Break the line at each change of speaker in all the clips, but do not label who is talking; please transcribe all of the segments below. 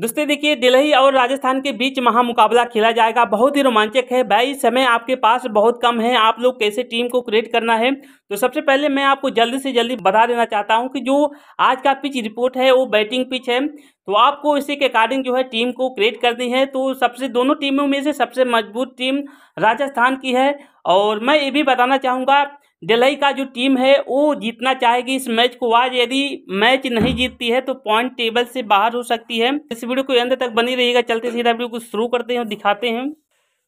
दोस्तों देखिए दिल्ली और राजस्थान के बीच महामुकाबला खेला जाएगा बहुत ही रोमांचक है भाई समय आपके पास बहुत कम है आप लोग कैसे टीम को क्रिएट करना है तो सबसे पहले मैं आपको जल्दी से जल्दी बता देना चाहता हूं कि जो आज का पिच रिपोर्ट है वो बैटिंग पिच है तो आपको इसी के अकॉर्डिंग जो है टीम को क्रिएट करनी है तो सबसे दोनों टीमों में से सबसे मजबूत टीम राजस्थान की है और मैं ये भी बताना चाहूँगा दिल्ली का जो टीम है वो जीतना चाहेगी इस मैच को आज यदि मैच नहीं जीतती है तो पॉइंट टेबल से बाहर हो सकती है इस वीडियो को अंत तक बनी रहेगा चलते सीधा वीडियो को शुरू करते हैं और दिखाते हैं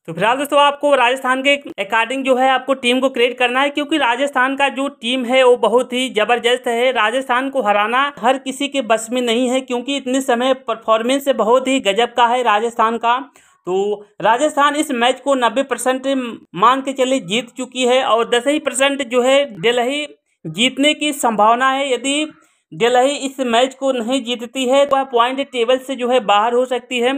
तो फिलहाल दोस्तों आपको राजस्थान के अकॉर्डिंग जो है आपको टीम को क्रिएट करना है क्योंकि राजस्थान का जो टीम है वो बहुत ही जबरदस्त है राजस्थान को हराना हर किसी के बस में नहीं है क्योंकि इतने समय परफॉर्मेंस बहुत ही गजब का है राजस्थान का तो राजस्थान इस मैच को 90 परसेंट मान के चले जीत चुकी है और दस ही परसेंट जो है दिल्ली जीतने की संभावना है यदि दिल्ली इस मैच को नहीं जीतती है तो वह पॉइंट टेबल से जो है बाहर हो सकती है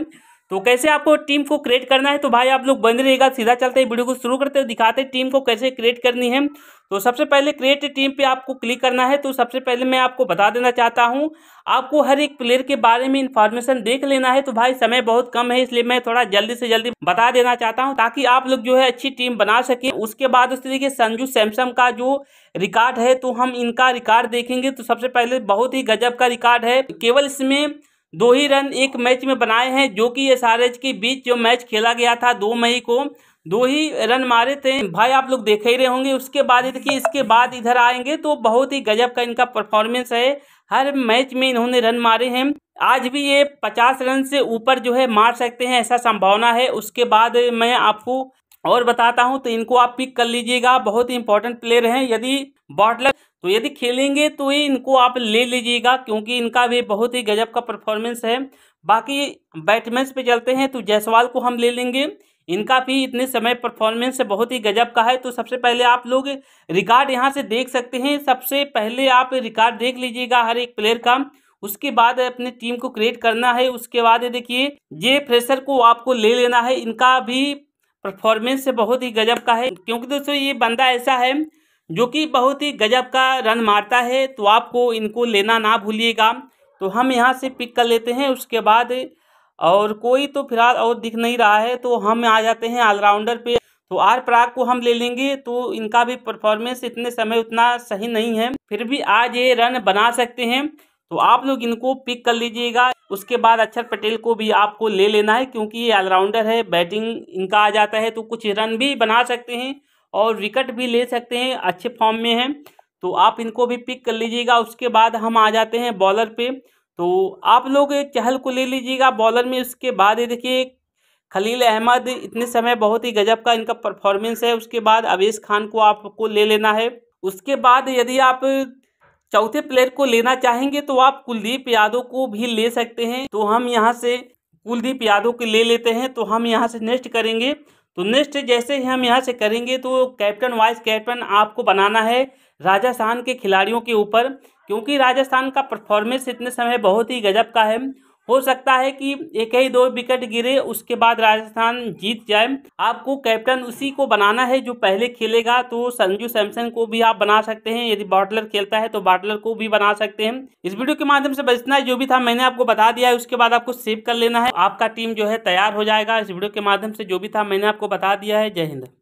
तो कैसे आपको टीम को क्रिएट करना है तो भाई आप लोग बंद रहेगा सीधा चलते हैं वीडियो को शुरू करते हैं दिखाते हैं टीम को कैसे क्रिएट करनी है तो सबसे पहले क्रिएट टीम पे आपको क्लिक करना है तो सबसे पहले मैं आपको बता देना चाहता हूँ आपको हर एक प्लेयर के बारे में इन्फॉर्मेशन देख लेना है तो भाई समय बहुत कम है इसलिए मैं थोड़ा जल्दी से जल्दी बता देना चाहता हूँ ताकि आप लोग जो है अच्छी टीम बना सके उसके बाद उस तरीके संजू सैमसंग का जो रिकॉर्ड है तो हम इनका रिकॉर्ड देखेंगे तो सबसे पहले बहुत ही गजब का रिकॉर्ड है केवल इसमें दो ही रन एक मैच में बनाए हैं जो कि एस आर के बीच जो मैच खेला गया था दो मई को दो ही रन मारे थे भाई आप लोग देख ही रहे होंगे उसके बाद देखिए इसके बाद इधर आएंगे तो बहुत ही गजब का इनका परफॉर्मेंस है हर मैच में इन्होंने रन मारे हैं आज भी ये पचास रन से ऊपर जो है मार सकते हैं ऐसा संभावना है उसके बाद मैं आपको और बताता हूं तो इनको आप पिक कर लीजिएगा बहुत ही इंपॉर्टेंट प्लेयर हैं यदि बॉटलर तो यदि खेलेंगे तो ये इनको आप ले लीजिएगा क्योंकि इनका भी बहुत ही गजब का परफॉर्मेंस है बाकी बैटमैन पे चलते हैं तो जायसवाल को हम ले लेंगे इनका भी इतने समय परफॉर्मेंस बहुत ही गजब का है तो सबसे पहले आप लोग रिकॉर्ड यहाँ से देख सकते हैं सबसे पहले आप रिकॉर्ड देख लीजिएगा हर एक प्लेयर का उसके बाद अपने टीम को क्रिएट करना है उसके बाद देखिए ये फ्रेशर को आपको ले लेना है इनका भी परफॉर्मेंस से बहुत ही गजब का है क्योंकि दोस्तों ये बंदा ऐसा है जो कि बहुत ही गजब का रन मारता है तो आपको इनको लेना ना भूलिएगा तो हम यहाँ से पिक कर लेते हैं उसके बाद और कोई तो फिलहाल और दिख नहीं रहा है तो हम आ जाते हैं ऑलराउंडर पे तो आर प्राग को हम ले लेंगे तो इनका भी परफॉर्मेंस इतने समय उतना सही नहीं है फिर भी आज ये रन बना सकते हैं तो आप लोग इनको पिक कर लीजिएगा उसके बाद अक्षर पटेल को भी आपको ले लेना है क्योंकि ये ऑलराउंडर है बैटिंग इनका आ जाता है तो कुछ रन भी बना सकते हैं और विकेट भी ले सकते हैं अच्छे फॉर्म में हैं तो आप इनको भी पिक कर लीजिएगा उसके बाद हम आ जाते हैं बॉलर पे तो आप लोग चहल को ले लीजिएगा बॉलर में उसके बाद ये देखिए खलील अहमद इतने समय बहुत ही गजब का इनका परफॉर्मेंस है उसके बाद अवेश खान को आपको ले लेना है उसके बाद यदि आप चौथे प्लेयर को लेना चाहेंगे तो आप कुलदीप यादव को भी ले सकते हैं तो हम यहाँ से कुलदीप यादव के ले लेते हैं तो हम यहाँ से नेक्स्ट करेंगे तो नेक्स्ट जैसे ही हम यहाँ से करेंगे तो कैप्टन वाइस कैप्टन आपको बनाना है राजस्थान के खिलाड़ियों के ऊपर क्योंकि राजस्थान का परफॉर्मेंस इतने समय बहुत ही गजब का है हो सकता है कि एक ही दो विकेट गिरे उसके बाद राजस्थान जीत जाए आपको कैप्टन उसी को बनाना है जो पहले खेलेगा तो संजू सैमसन को भी आप बना सकते हैं यदि बॉटलर खेलता है तो बॉटलर को भी बना सकते हैं इस वीडियो के माध्यम से बचना है जो भी था मैंने आपको बता दिया है उसके बाद आपको सेव कर लेना है आपका टीम जो है तैयार हो जाएगा इस वीडियो के माध्यम से जो भी था मैंने आपको बता दिया है जय हिंद